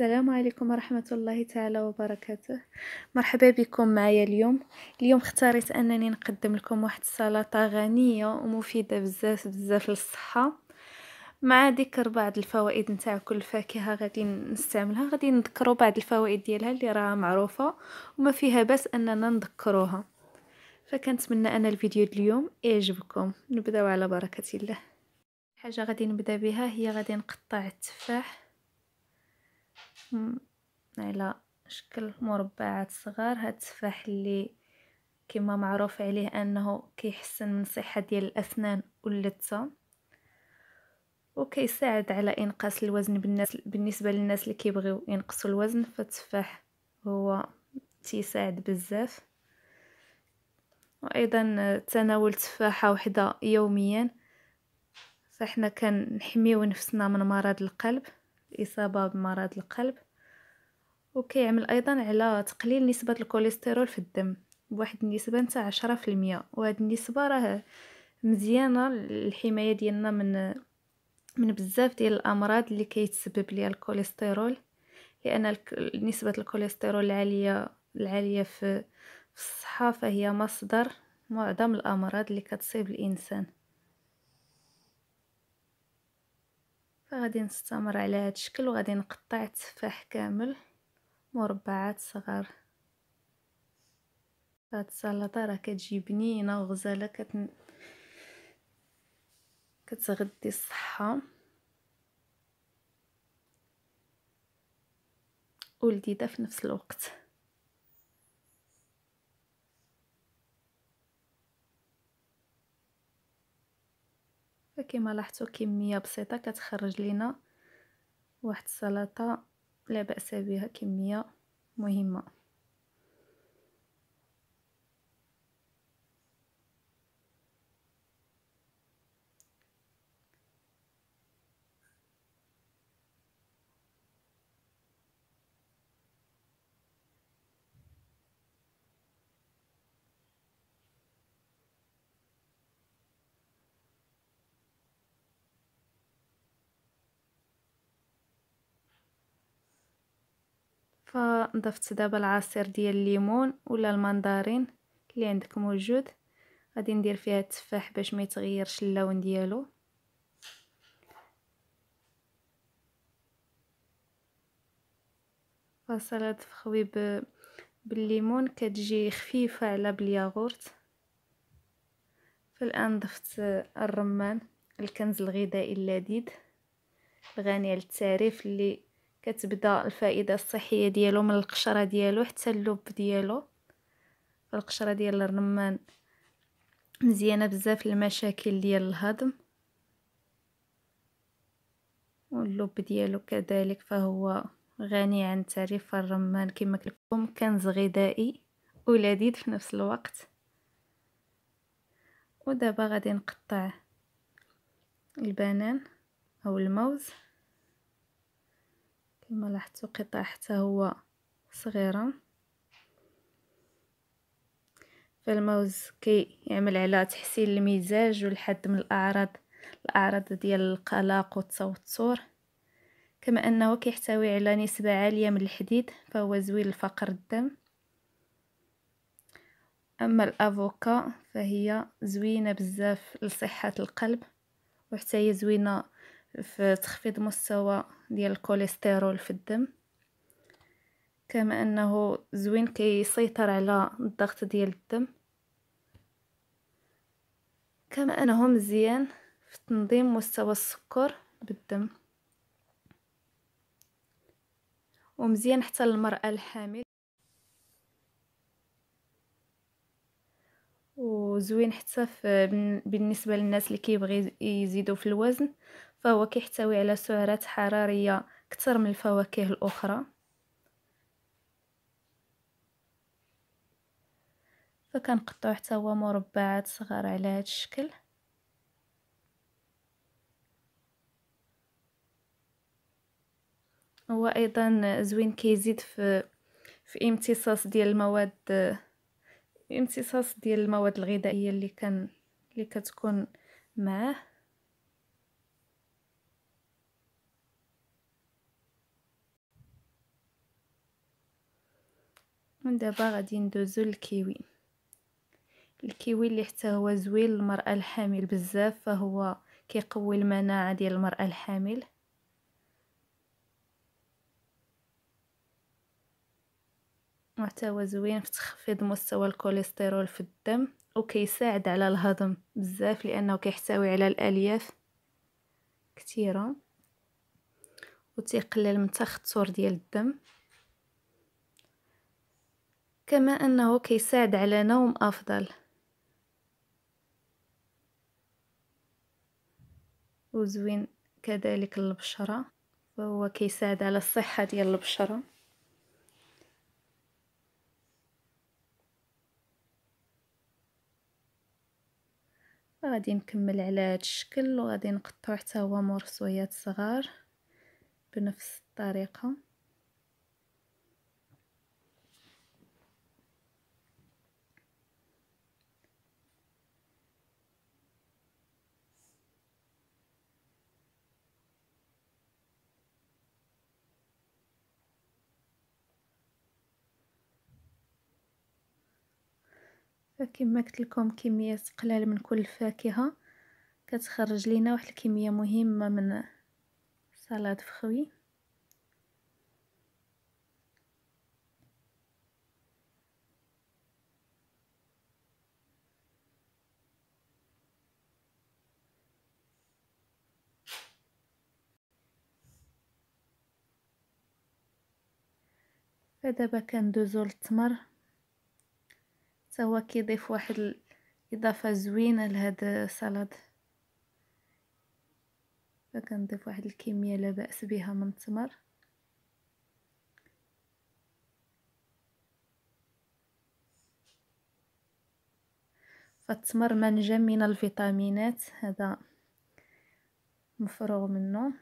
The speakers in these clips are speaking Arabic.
السلام عليكم ورحمة الله تعالى وبركاته مرحبا بكم معايا اليوم اليوم اختاريت انني نقدم لكم واحد السلطة غنية ومفيدة بزاف بزاف للصحة مع ذكر بعض الفوائد نتاع كل فاكهة غادي نستعملها غادي نذكروا بعض الفوائد ديالها اللي راها معروفة وما فيها بس اننا نذكروها فكنتمنى ان الفيديو اليوم يعجبكم نبداو على بركه الله حاجه غادي نبدا بها هي غادي نقطع التفاح على شكل مربعات صغار هاد التفاح اللي كما معروف عليه انه كيحسن من صحه ديال الاسنان واللثه وكيساعد على انقاص الوزن بالنسبه للناس اللي كيبغيو ينقصوا الوزن فالتفاح هو تيساعد بزاف وايضا تناول تفاحة وحدة يوميا فاحنا كنحميو نفسنا من مرض القلب الاصابة بمرض القلب وكيعمل ايضا على تقليل نسبة الكوليسترول في الدم بواحد النسبة نتاع عشرة في المية وهاد النسبة راه مزيانة للحماية ديالنا من من بزاف ديال الامراض اللي كيتسبب ليها الكوليسترول لان نسبة الكوليسترول العالية العالية في الصحة فهي مصدر معظم الأمراض اللي كتصيب الإنسان فغادي نستمر على هذا الشكل وغادي نقطع التفاح كامل مربعات صغار هاد السلطة راه كتجي بنينة وغزالة كت... كتغدي الصحة ولذيذة في نفس الوقت فكما لاحظتوا كميه بسيطه كتخرج لينا واحد السلطه لا باس بها كميه مهمه فضفت دابا العصير ديال الليمون ولا المندرين اللي عندك موجود غادي ندير فيها التفاح باش ما يتغيرش اللون ديالو فصلات فخوي ب... بالليمون كتجي خفيفه على بالياغورت فالان ضفت الرمان الكنز الغذائي اللذيذ الغني على التعريف اللي كتبدا الفائده الصحيه ديالو من القشره ديالو حتى اللب ديالو القشره ديال الرمان مزيانه بزاف المشاكل ديال الهضم واللب ديالو كذلك فهو غني عن تعريف الرمان كما قلت لكم كنز غذائي ولذيذ في نفس الوقت ودابا غادي نقطع البنان او الموز كما لاحظتوا قطع حتى هو صغيره فالموز كيعمل يعمل على تحسين المزاج والحد من الاعراض الاعراض ديال القلق والتوتر كما انه كيحتوي على نسبه عاليه من الحديد فهو زوين لفقر الدم اما الافوكا فهي زوينه بزاف لصحه القلب وحتى هي زوينه في تخفيض مستوى ديال الكوليسترول في الدم كما انه زوين كيسيطر على الضغط ديال الدم كما انه مزيان في تنظيم مستوى السكر بالدم ومزيان حتى للمرأة الحامل وزوين حتى بالنسبه للناس اللي كيبغي يزيدوا في الوزن فهو كيحتوي على سعرات حرارية أكثر من الفواكه الأخرى فكنقطعو حتى هو مربعات صغار على هذا الشكل هو ايضا زوين كيزيد في في امتصاص ديال المواد امتصاص ديال المواد الغذائيه اللي كان اللي كتكون معاه من دابا غادي ندوزو للكيوي الكيوي اللي حتى هو زوين للمراه الحامل بزاف فهو كيقوي المناعه ديال المراه الحامل وحتى هو زوين في تخفيض مستوى الكوليسترول في الدم وكيساعد على الهضم بزاف لانه كيحتوي على الالياف كثيره وتيقلل من تخثر ديال الدم كما أنه كيساعد على نوم أفضل وزوين كذلك البشرة وهو كيساعد على الصحة ديال البشرة غادي نكمل على هذا الشكل وغادي نقطعو حتى هو مرسويات صغار بنفس الطريقه فكما قلت لكم كمية قلال من كل فاكهة كتخرج لينا واحد الكمية مهمة من سلطة فخوي فدابا كندوزو للتمر هو كيضيف واحد الاضافه زوينه لهاد السلطه فكنضيف واحد الكميه لا باس بها من التمر فالتمر منجم من الفيتامينات هذا مفروغ منه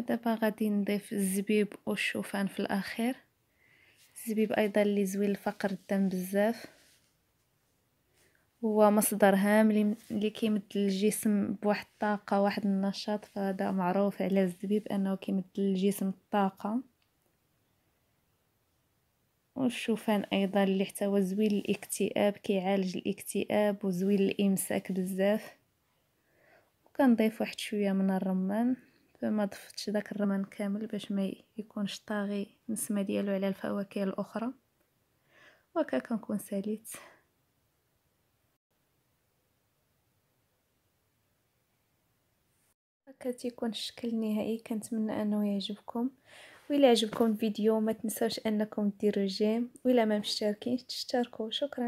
دابا غادي نضيف الزبيب والشوفان في الاخير الزبيب ايضا اللي زوين لفقر الدم بزاف هو مصدر هام اللي كيمد الجسم بواحد الطاقه واحد النشاط فهذا معروف على الزبيب انه كيمد الجسم الطاقه والشوفان ايضا اللي حتى هو زوين للاكتئاب كيعالج الاكتئاب وزوين الامساك بزاف وكنضيف واحد شويه من الرمان فما ضفتش داك الرمان كامل باش ما يكونش طاغي النسمه ديالو على الفواكه الاخرى وكا كنكون ساليت هكا تيكون الشكل النهائي كنتمنى انه يعجبكم وإلا عجبكم الفيديو ما تنساوش انكم ديروا جيم وإلا ما مشتركينش تشتركوا شكرا